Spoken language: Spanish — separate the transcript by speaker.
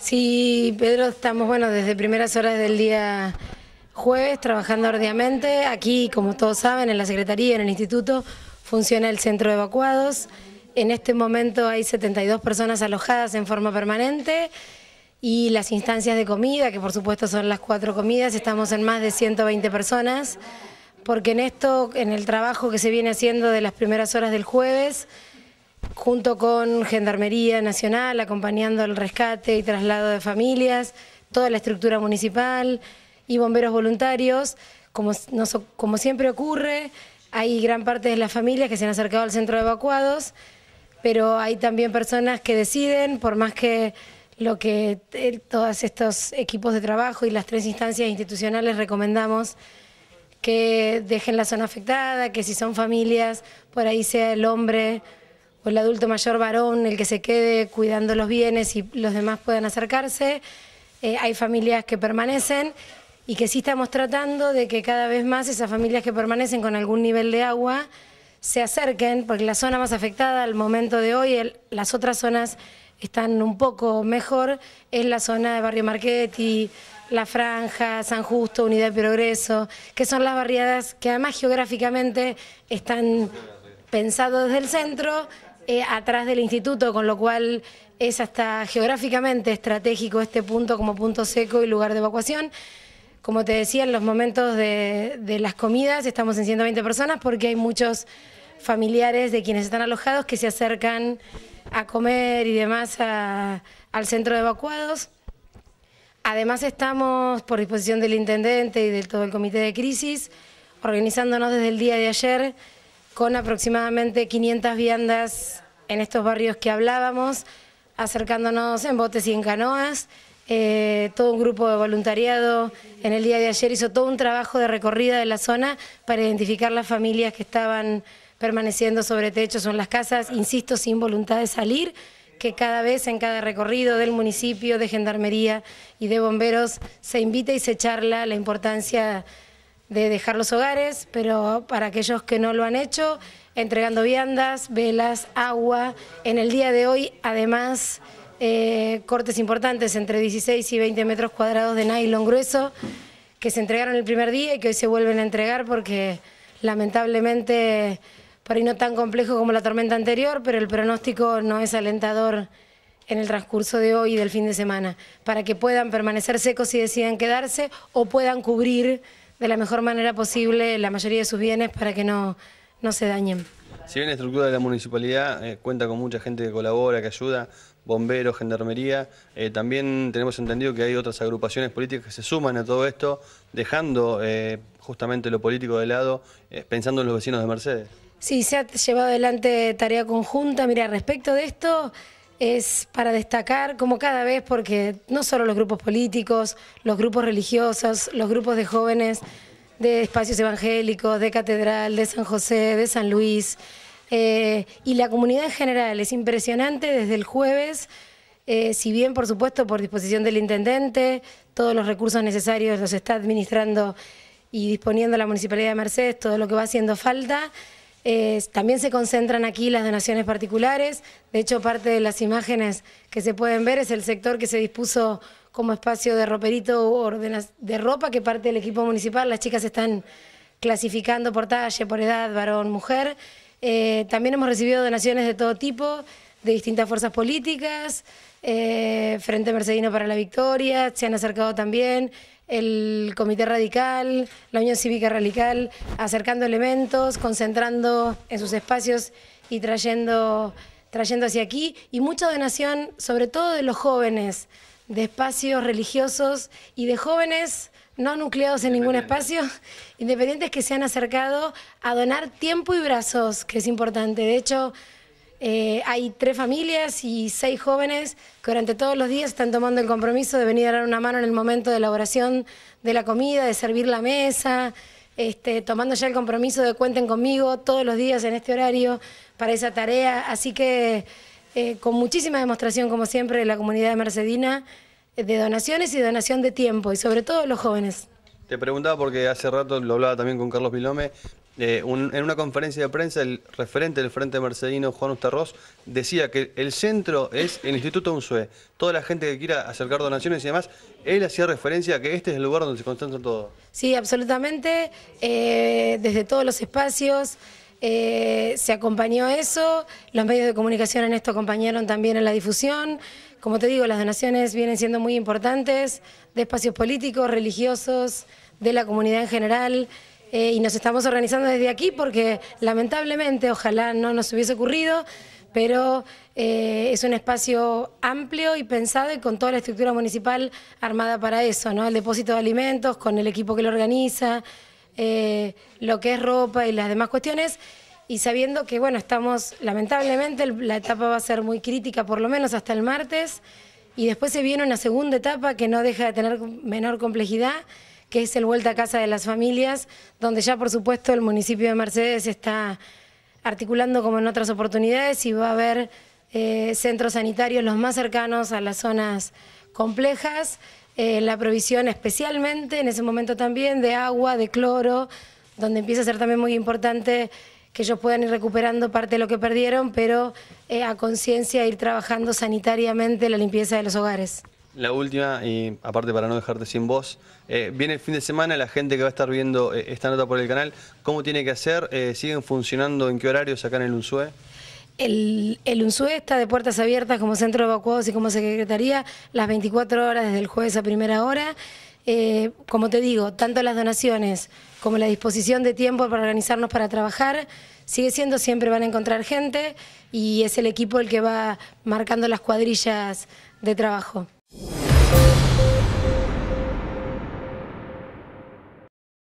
Speaker 1: Sí, Pedro, estamos bueno desde primeras horas del día jueves trabajando arduamente. Aquí, como todos saben, en la Secretaría, en el Instituto, funciona el centro de evacuados. En este momento hay 72 personas alojadas en forma permanente y las instancias de comida, que por supuesto son las cuatro comidas, estamos en más de 120 personas, porque en esto, en el trabajo que se viene haciendo de las primeras horas del jueves, junto con Gendarmería Nacional, acompañando el rescate y traslado de familias, toda la estructura municipal y bomberos voluntarios. Como, siempre ocurre, hay gran parte de las familias que se han acercado al centro de evacuados, pero hay también personas que deciden, por más que lo que eh, todos estos equipos de trabajo y las tres instancias institucionales recomendamos que dejen la zona afectada, que si son familias, por ahí sea el hombre el adulto mayor varón el que se quede cuidando los bienes y los demás puedan acercarse. Eh, hay familias que permanecen y que sí estamos tratando de que cada vez más esas familias que permanecen con algún nivel de agua se acerquen, porque la zona más afectada al momento de hoy, las otras zonas están un poco mejor, es la zona de Barrio Marchetti, La Franja, San Justo, Unidad de Progreso, que son las barriadas que además geográficamente están pensadas desde el centro, eh, atrás del instituto, con lo cual es hasta geográficamente estratégico este punto como punto seco y lugar de evacuación. Como te decía, en los momentos de, las comidas estamos en 120 personas porque hay muchos familiares de quienes están alojados que se acercan a comer y demás al centro de evacuados. Además estamos, por disposición del intendente y de todo el comité de crisis, organizándonos desde el día de ayer con aproximadamente 500 viandas en estos barrios que hablábamos, acercándonos en botes y en canoas. Eh, todo un grupo de voluntariado en el día de ayer hizo todo un trabajo de recorrida de la zona para identificar las familias que estaban permaneciendo sobre techos o en las casas, insisto, sin voluntad de salir, que cada vez en cada recorrido del municipio, de gendarmería y de bomberos se invita y se charla la importancia de dejar los hogares, pero para aquellos que no lo han hecho, entregando viandas, velas, agua. En el día de hoy, además, eh, cortes importantes entre 16 y 20 metros cuadrados de nylon grueso que se entregaron el primer día y que hoy se vuelven a entregar porque lamentablemente, por ahí no tan complejo como la tormenta anterior, pero el pronóstico no es alentador en el transcurso de hoy y del fin de semana, para que puedan permanecer secos si deciden quedarse o puedan cubrir de la mejor manera posible la mayoría de sus bienes para que no, no se dañen.
Speaker 2: Si bien la estructura de la municipalidad eh, cuenta con mucha gente que colabora, que ayuda, bomberos, gendarmería, eh, también tenemos entendido que hay otras agrupaciones políticas que se suman a todo esto, dejando eh, justamente lo político de lado, pensando en los vecinos de Mercedes.
Speaker 1: Sí, se ha llevado adelante tarea conjunta. Mira, respecto de esto, es para destacar, como cada vez, porque no solo los grupos políticos, los grupos religiosos, los grupos de jóvenes de espacios evangélicos, de Catedral, de San José, de San Luis, eh, y la comunidad en general. Es impresionante desde el jueves, eh, si bien, por supuesto, por disposición del intendente, todos los recursos necesarios los está administrando y disponiendo la Municipalidad de Mercedes, todo lo que va haciendo falta. Eh, también se concentran aquí las donaciones particulares, de hecho parte de las imágenes que se pueden ver es el sector que se dispuso como espacio de roperito de ropa, que parte del equipo municipal, las chicas están clasificando por talle, por edad, varón, mujer. Eh, también hemos recibido donaciones de todo tipo, de distintas fuerzas políticas, eh, Frente Mercedino para la Victoria, se han acercado también el Comité Radical, la Unión Cívica Radical, acercando elementos, concentrando en sus espacios y trayendo, trayendo hacia aquí, y mucha donación, sobre todo de los jóvenes, de espacios religiosos y de jóvenes no nucleados en ningún espacio, independientes que se han acercado a donar tiempo y brazos, que es importante. De hecho, eh, hay tres familias y seis jóvenes que durante todos los días están tomando el compromiso de venir a dar una mano en el momento de elaboración de la comida, de servir la mesa, este, tomando ya el compromiso de cuenten conmigo todos los días en este horario para esa tarea. Así que eh, con muchísima demostración, como siempre, de la comunidad de Mercedina, eh, de donaciones y donación de tiempo, y sobre todo los jóvenes.
Speaker 2: Te preguntaba porque hace rato lo hablaba también con Carlos Vilome, eh, en una conferencia de prensa, el referente del Frente Mercedino, Juan Ustarroz, decía que el centro es el Instituto UNSUE. Toda la gente que quiera acercar donaciones y demás, él hacía referencia a que este es el lugar donde se concentra todo.
Speaker 1: Sí, absolutamente. Eh, desde todos los espacios. Eh, se acompañó eso, los medios de comunicación en esto acompañaron también en la difusión. Como te digo, las donaciones vienen siendo muy importantes de espacios políticos, religiosos, de la comunidad en general. Eh, y nos estamos organizando desde aquí porque lamentablemente, ojalá no nos hubiese ocurrido, pero eh, es un espacio amplio y pensado y con toda la estructura municipal armada para eso, ¿no? El depósito de alimentos, con el equipo que lo organiza, eh, lo que es ropa y las demás cuestiones. Y sabiendo que, bueno, estamos, lamentablemente, la etapa va a ser muy crítica, por lo menos hasta el martes, y después se viene una segunda etapa que no deja de tener menor complejidad, que es el Vuelta a Casa de las Familias, donde ya por supuesto el municipio de Mercedes está articulando como en otras oportunidades y va a haber eh, centros sanitarios los más cercanos a las zonas complejas, eh, la provisión especialmente en ese momento también de agua, de cloro, donde empieza a ser también muy importante que ellos puedan ir recuperando parte de lo que perdieron, pero eh, a conciencia ir trabajando sanitariamente la limpieza de los hogares.
Speaker 2: La última, y aparte para no dejarte sin voz, eh, viene el fin de semana, la gente que va a estar viendo eh, esta nota por el canal, ¿cómo tiene que hacer? Eh, ¿Siguen funcionando? ¿En qué horarios acá en el UNSUE?
Speaker 1: El, UNSUE está de puertas abiertas como centro de evacuados y como secretaría las 24 horas desde el jueves a primera hora. como te digo, tanto las donaciones como la disposición de tiempo para organizarnos para trabajar, sigue siendo, siempre van a encontrar gente y es el equipo el que va marcando las cuadrillas de trabajo.